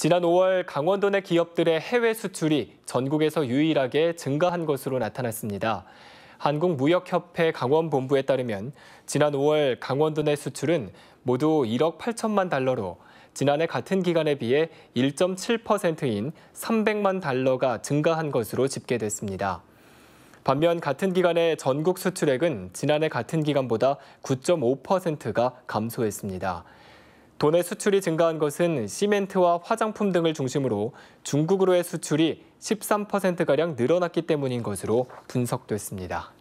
지난 5월 강원도 내 기업들의 해외 수출이 전국에서 유일하게 증가한 것으로 나타났습니다. 한국무역협회 강원본부에 따르면 지난 5월 강원도 내 수출은 모두 1억 8천만 달러로 지난해 같은 기간에 비해 1.7%인 300만 달러가 증가한 것으로 집계됐습니다. 반면 같은 기간에 전국 수출액은 지난해 같은 기간보다 9.5%가 감소했습니다. 돈의 수출이 증가한 것은 시멘트와 화장품 등을 중심으로 중국으로의 수출이 13%가량 늘어났기 때문인 것으로 분석됐습니다.